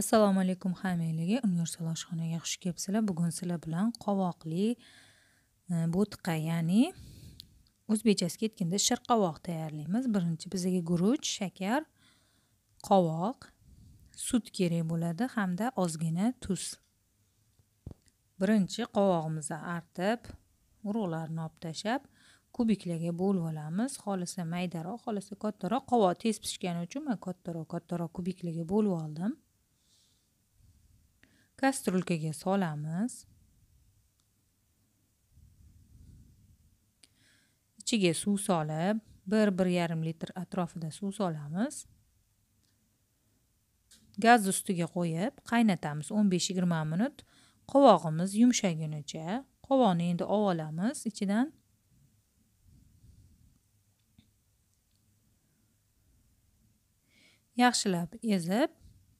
assalomu alaykum hammanglarga universal oshxonaga xush kelibsizlar bugun sizlar bilan qovoqli e, bo'tqa ya'ni o'zbekchasiga aytganda shirqovoq tayyorlaymiz birinchi bizga guruch shakar qovoq sut kerak bo'ladi hamda ozgina tuz birinchi qovog'imizni artib urug'larini olib tashlab kubiklarga bo'lib olamiz xohlasa maydaroq xohlasa kattaroq qovoq tez pishgani uchun man kattaroq kattaroq kubiklarga bo'lib oldim kastrulkaga solamiz ichiga suv solib bir bir yarim litr atrofida suv solamiz gaz ustiga qo'yib qaynatamiz o'n besh yigirma minut qovog'imiz yumshagunicha qovoqni endi olamiz ichidan yaxshilab ezib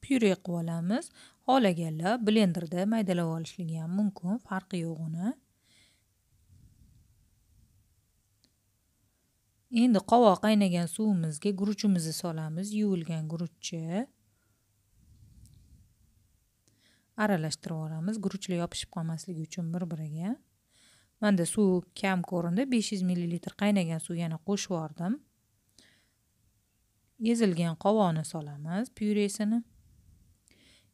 pyure qilib olamiz xohlaganlar blenderda maydalab olishligi ham mumkin farqi yo'q uni endi qovoq qaynagan suvimizga guruchimizni solamiz yuvilgan guruchchi aralashtirib olamiz guruchlar yopishib qolmasligi uchun bir biriga manda suv kam ko'rindi 500 millilitr qaynagan suv yana qo'shib yubordim ezilgan qovoqni solamiz pyuresini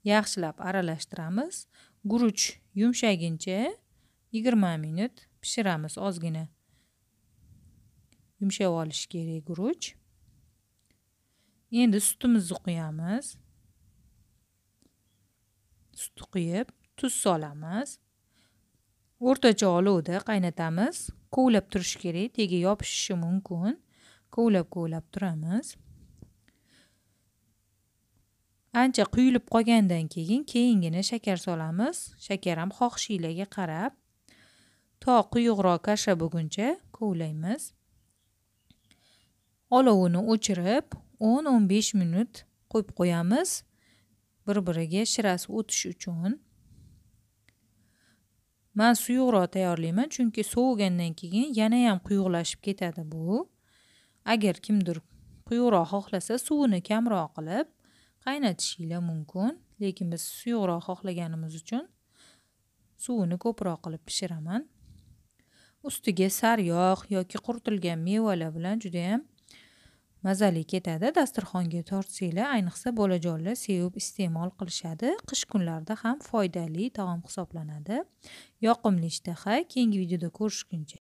yaxshilab aralashtiramiz guruch yumshaguncha yigirma minut pishiramiz ozgina yumshab olishi kerak guruch endi sutimizni quyamiz sut quyib tuz solamiz o'rtacha olovda qaynatamiz kovlab turish kerak tagi yopishishi mumkin kovlab kovlab turamiz ancha quyilib qolgandan keyin keyingina shakar solamiz shakar ham xohishinglarga qarab to quyuqroq kasha bo'lguncha kovlaymiz olovini o'chirib 10-15 minut qo'yib qo'yamiz bir biriga shirasi o'tish uchun man suyuqroq tayyorlayman chunki sovigandan keyin yana ham quyuqlashib ketadi bu agar kimdir quyuqroq xohlasa suvini kamroq qilib qaynatishinglar mumkin lekin biz suyuqroq xohlaganimiz uchun suvini ko'proq qilib pishiraman ustiga sariyog' yoki quritilgan mevalar bilan juda ham mazali ketadi dasturxonga tortsanglar ayniqsa bolajonlar sevib iste'mol qilishadi qish kunlarida ham foydali taom hisoblanadi yoqimli ishtaha keyingi videoda ko'rishguncha